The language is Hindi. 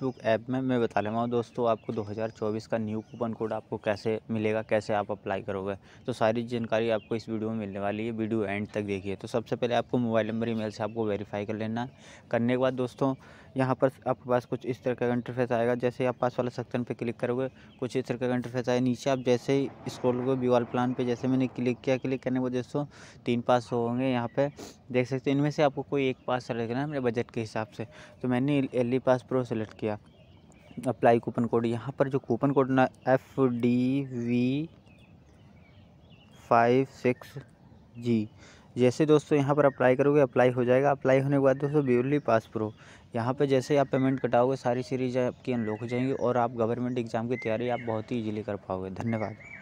बुक ऐप में मैं बता रहा हूँ दोस्तों आपको 2024 का न्यू कूपन कोड आपको कैसे मिलेगा कैसे आप अप्लाई करोगे तो सारी जानकारी आपको इस वीडियो में मिलने वाली है वीडियो एंड तक देखिए तो सबसे पहले आपको मोबाइल नंबर ईमेल से आपको वेरीफाई कर लेना है करने के बाद दोस्तों यहाँ पर आपके पास कुछ इस तरह का इंटरफेस आएगा जैसे आप पास वाला सेक्शन पे क्लिक करोगे कुछ इस तरह का इंटरफेस आया नीचे आप जैसे ही स्क्रॉल करोगे बीवाल प्लान पे जैसे मैंने क्लिक किया क्लिक करने वो दोस्तों तीन पास होंगे यहाँ पे देख सकते हैं इनमें से आपको कोई एक पास सेलेक्ट करना है मेरे बजट के हिसाब से तो मैंने एल पास प्रो सेलेक्ट किया अप्लाई कूपन कोड यहाँ पर जो कूपन कोड ना F D V five six G जैसे दोस्तों यहाँ पर अप्लाई करोगे अप्लाई हो जाएगा अप्लाई होने के बाद दोस्तों ब्यूरली पास प्रो यहाँ पर जैसे आप पेमेंट कटाओगे सारी सीरीज आपकी अनलॉक हो जाएंगी और आप गवर्नमेंट एग्ज़ाम की तैयारी आप बहुत ही ईजिली कर पाओगे धन्यवाद